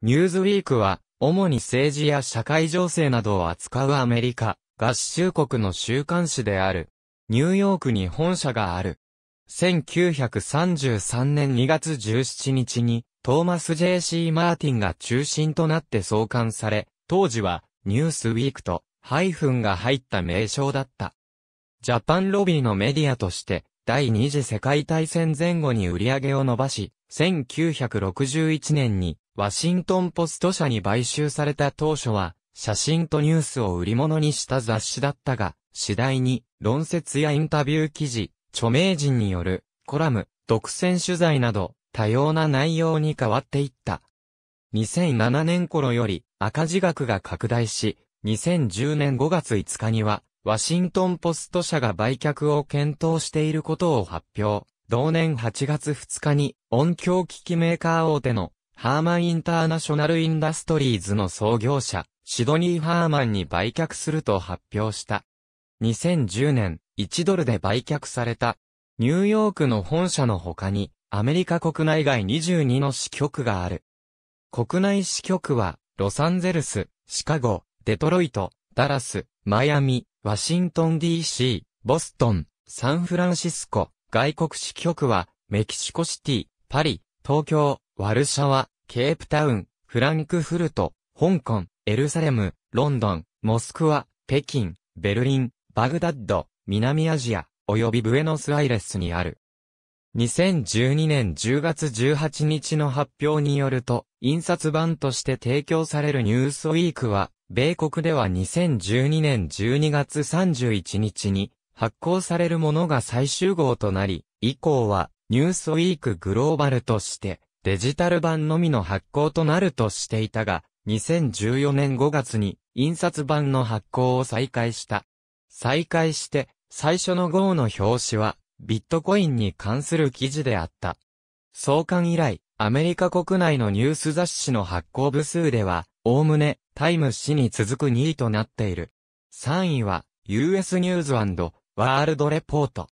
ニューズウィークは、主に政治や社会情勢などを扱うアメリカ、合衆国の週刊誌である。ニューヨークに本社がある。1933年2月17日に、トーマス・ J.C. マーティンが中心となって創刊され、当時は、ニュースウィークと、ハイフンが入った名称だった。ジャパンロビーのメディアとして、第二次世界大戦前後に売り上げを伸ばし、1961年にワシントンポスト社に買収された当初は、写真とニュースを売り物にした雑誌だったが、次第に論説やインタビュー記事、著名人によるコラム、独占取材など多様な内容に変わっていった。2007年頃より赤字額が拡大し、2010年5月5日にはワシントンポスト社が売却を検討していることを発表。同年8月2日に音響機器メーカー大手のハーマンインターナショナルインダストリーズの創業者、シドニー・ハーマンに売却すると発表した。2010年、1ドルで売却された。ニューヨークの本社の他に、アメリカ国内外22の支局がある。国内支局は、ロサンゼルス、シカゴ、デトロイト、ダラス、マイアミ、ワシントン DC、ボストン、サンフランシスコ、外国支局は、メキシコシティ、パリ、東京、ワルシャワ、ケープタウン、フランクフルト、香港、エルサレム、ロンドン、モスクワ、北京、ベルリン、バグダッド、南アジア、及びブエノスアイレスにある。2012年10月18日の発表によると、印刷版として提供されるニュースウィークは、米国では2012年12月31日に発行されるものが最終号となり、以降はニュースウィークグローバルとしてデジタル版のみの発行となるとしていたが、2014年5月に印刷版の発行を再開した。再開して、最初の号の表紙は、ビットコインに関する記事であった。創刊以来、アメリカ国内のニュース雑誌の発行部数では、おおむね、タイム誌に続く2位となっている。3位は、US ニュースワールドレポート。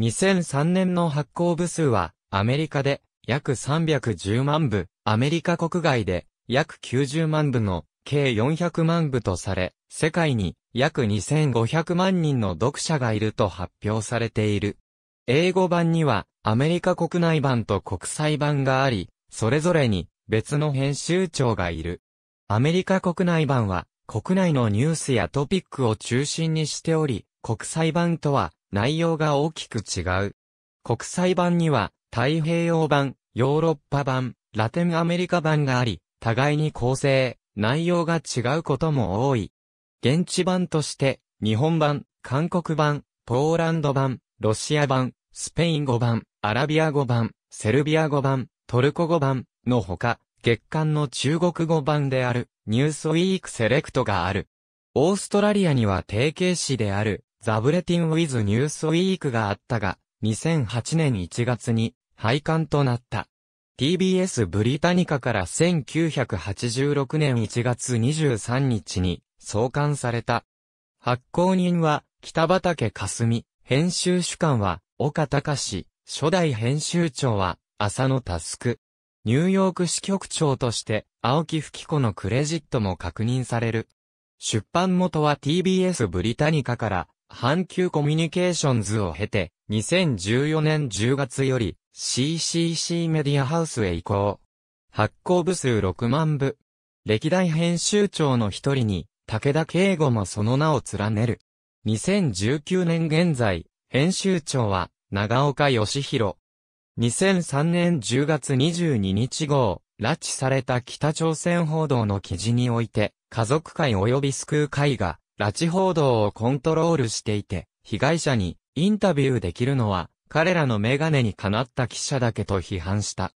2003年の発行部数は、アメリカで約310万部、アメリカ国外で約90万部の計400万部とされ、世界に約2500万人の読者がいると発表されている。英語版にはアメリカ国内版と国際版があり、それぞれに別の編集長がいる。アメリカ国内版は国内のニュースやトピックを中心にしており、国際版とは内容が大きく違う。国際版には太平洋版、ヨーロッパ版、ラテンアメリカ版があり、互いに構成、内容が違うことも多い。現地版として、日本版、韓国版、ポーランド版、ロシア版、スペイン語版、アラビア語版、セルビア語版、トルコ語版のほか、月間の中国語版である、ニュースウィークセレクトがある。オーストラリアには提携誌である、ザブレティンウィズニュースウィークがあったが、2008年1月に廃刊となった。TBS ブリタニカから1986年1月23日に創刊された。発行人は北畑かすみ、編集主管は岡隆初代編集長は浅野佑。ニューヨーク支局長として青木吹子のクレジットも確認される。出版元は TBS ブリタニカから阪急コミュニケーションズを経て2014年10月より CCC メディアハウスへ移行。発行部数6万部。歴代編集長の一人に、武田敬吾もその名を連ねる。2019年現在、編集長は、長岡義弘。2003年10月22日号、拉致された北朝鮮報道の記事において、家族会及び救う会が、拉致報道をコントロールしていて、被害者にインタビューできるのは、彼らのメガネにかなった記者だけと批判した。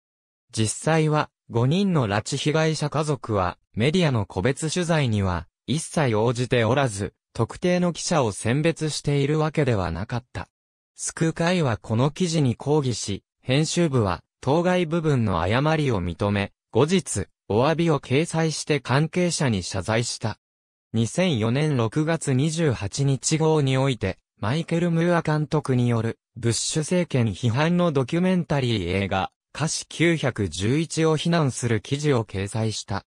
実際は、5人の拉致被害者家族は、メディアの個別取材には、一切応じておらず、特定の記者を選別しているわけではなかった。スク会はこの記事に抗議し、編集部は、当該部分の誤りを認め、後日、お詫びを掲載して関係者に謝罪した。2004年6月28日号において、マイケル・ムーア監督による、ブッシュ政権批判のドキュメンタリー映画、歌詞911を非難する記事を掲載した。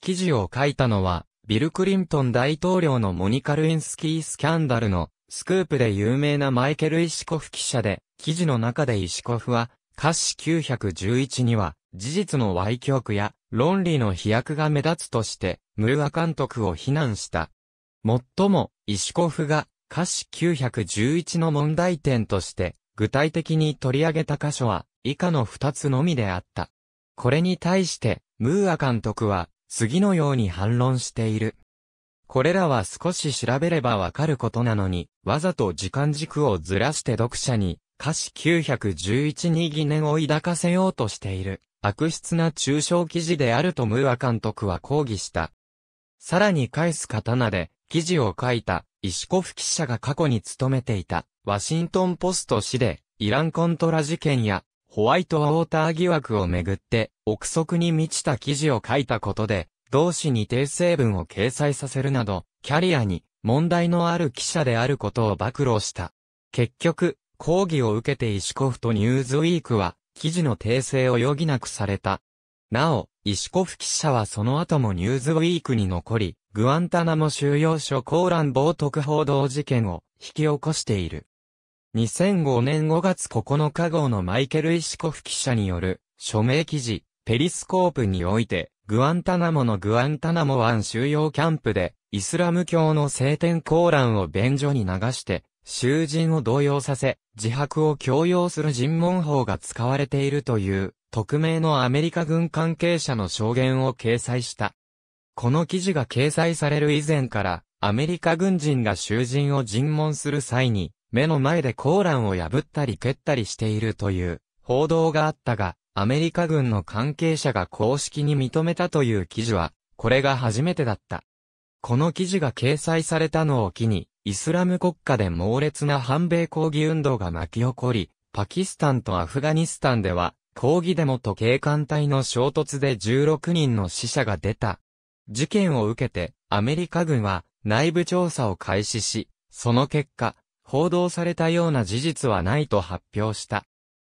記事を書いたのは、ビル・クリントン大統領のモニカ・ルインスキースキャンダルのスクープで有名なマイケル・イシコフ記者で、記事の中でイシコフは、歌詞911には、事実の歪曲や論理の飛躍が目立つとして、ムーア監督を非難した。もっとも、イシコフが歌詞911の問題点として、具体的に取り上げた箇所は、以下の2つのみであった。これに対して、ムーア監督は、次のように反論している。これらは少し調べればわかることなのに、わざと時間軸をずらして読者に、歌詞911に疑念を抱かせようとしている、悪質な抽象記事であるとムーア監督は抗議した。さらに返す刀で、記事を書いた、石子記者が過去に勤めていた、ワシントンポスト紙で、イランコントラ事件や、ホワイトウォーター疑惑をめぐって、憶測に満ちた記事を書いたことで、同紙に訂正文を掲載させるなど、キャリアに問題のある記者であることを暴露した。結局、抗議を受けて石子とニューズウィークは、記事の訂正を余儀なくされた。なお、石子記者はその後もニューズウィークに残り、グアンタナモ収容所コーラン冒徳報道事件を引き起こしている。2005年5月9日号のマイケル・イシコフ記者による署名記事、ペリスコープにおいて、グアンタナモのグアンタナモ湾収容キャンプで、イスラム教の聖典コーランを便所に流して、囚人を動揺させ、自白を強要する尋問法が使われているという、匿名のアメリカ軍関係者の証言を掲載した。この記事が掲載される以前から、アメリカ軍人が囚人を尋問する際に、目の前でコーランを破ったり蹴ったりしているという報道があったが、アメリカ軍の関係者が公式に認めたという記事は、これが初めてだった。この記事が掲載されたのを機に、イスラム国家で猛烈な反米抗議運動が巻き起こり、パキスタンとアフガニスタンでは、抗議デモと警官隊の衝突で16人の死者が出た事件を受けて、アメリカ軍は内部調査を開始し、その結果、報道されたような事実はないと発表した。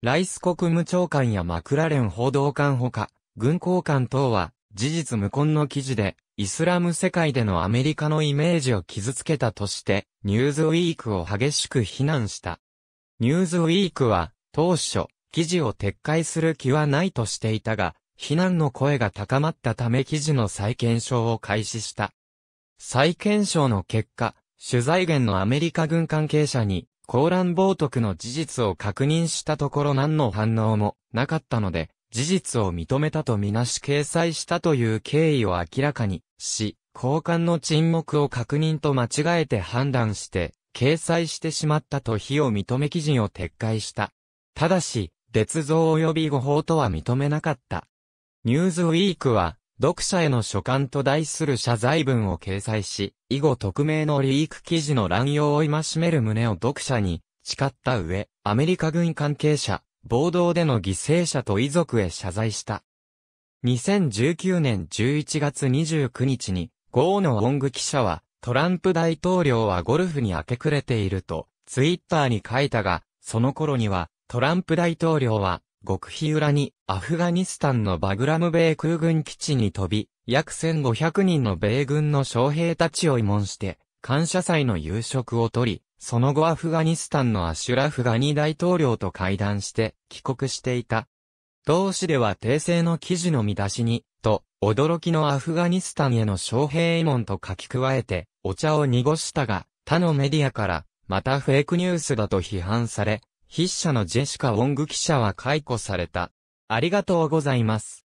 ライス国務長官やマクラレン報道官ほか、軍公官等は、事実無根の記事で、イスラム世界でのアメリカのイメージを傷つけたとして、ニューズウィークを激しく非難した。ニューズウィークは、当初、記事を撤回する気はないとしていたが、非難の声が高まったため記事の再検証を開始した。再検証の結果、取材源のアメリカ軍関係者に、高乱冒涜の事実を確認したところ何の反応もなかったので、事実を認めたとみなし掲載したという経緯を明らかにし、交換の沈黙を確認と間違えて判断して、掲載してしまったと非を認め記事を撤回した。ただし、捏造及び誤報とは認めなかった。ニューズウィークは、読者への書簡と題する謝罪文を掲載し、以後匿名のリーク記事の乱用を戒める旨を読者に誓った上、アメリカ軍関係者、暴動での犠牲者と遺族へ謝罪した。2019年11月29日に、ゴーのング記者は、トランプ大統領はゴルフに明け暮れていると、ツイッターに書いたが、その頃には、トランプ大統領は、極秘裏にアフガニスタンのバグラム米空軍基地に飛び、約1500人の米軍の将兵たちを慰問して、感謝祭の夕食をとり、その後アフガニスタンのアシュラフガニ大統領と会談して帰国していた。同市では訂正の記事の見出しに、と、驚きのアフガニスタンへの将兵慰問と書き加えて、お茶を濁したが、他のメディアから、またフェイクニュースだと批判され、筆者のジェシカ・ウォング記者は解雇された。ありがとうございます。